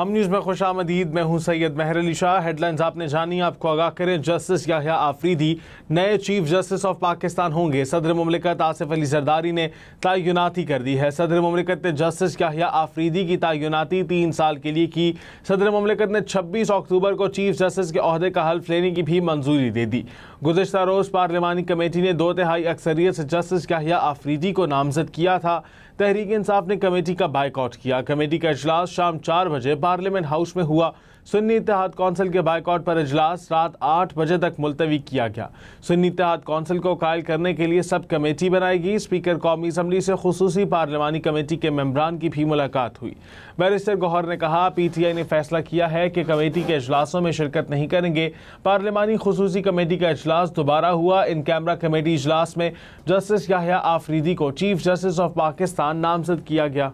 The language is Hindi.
हम न्यूज़ में खुश आमदीद मैं हूं सैयद महर अली शाह हेडलाइंस आपने जानी आपको आगाह करें जस्टिस याहिया आफरीदी नए चीफ जस्टिस ऑफ पाकिस्तान होंगे सदर ममलिकत आसिफ अली जरदारी ने तयनाती कर दी है सदर ममलिकत ने जस्टिस याहिया आफरीदी की तयनाती तीन साल के लिए की सदर ममलिकत ने छब्बीस अक्टूबर को चीफ जस्टिस के अहदे का हल्फ लेने की भी मंजूरी दे दी गुजशत रोज़ पार्लियामानी कमेटी ने दो तिहाई अक्सरियत से जस्टिस याहिया आफरीदी को नामजद किया था तहरीक इंसाफ ने कमेटी का बाइकआउट किया कमेटी का अजलास शाम चार बजे पार्लियामेंट हाउस में हुआ सुन्नी इतिहाद कौंसिल के बायकॉट पर अजलास रात आठ बजे तक मुलतवी किया गया सुन्नी इतिहाद कौंसिल को कायल करने के लिए सब कमेटी बनाई गई स्पीकर कौमी असम्बली से खसूसी पार्लियामानी कमेटी के मेम्बरान की भी मुलाकात हुई बैरिस्टर गौहर ने कहा पी टी आई ने फैसला किया है कि कमेटी के अजलासों में शिरकत नहीं करेंगे पार्लियामानी खसूसी कमेटी का अजलास दोबारा हुआ इन कैमरा कमेटी अजलास में जस्टिस याहिया आफरीदी को चीफ जस्टिस ऑफ पाकिस्तान नामजद किया गया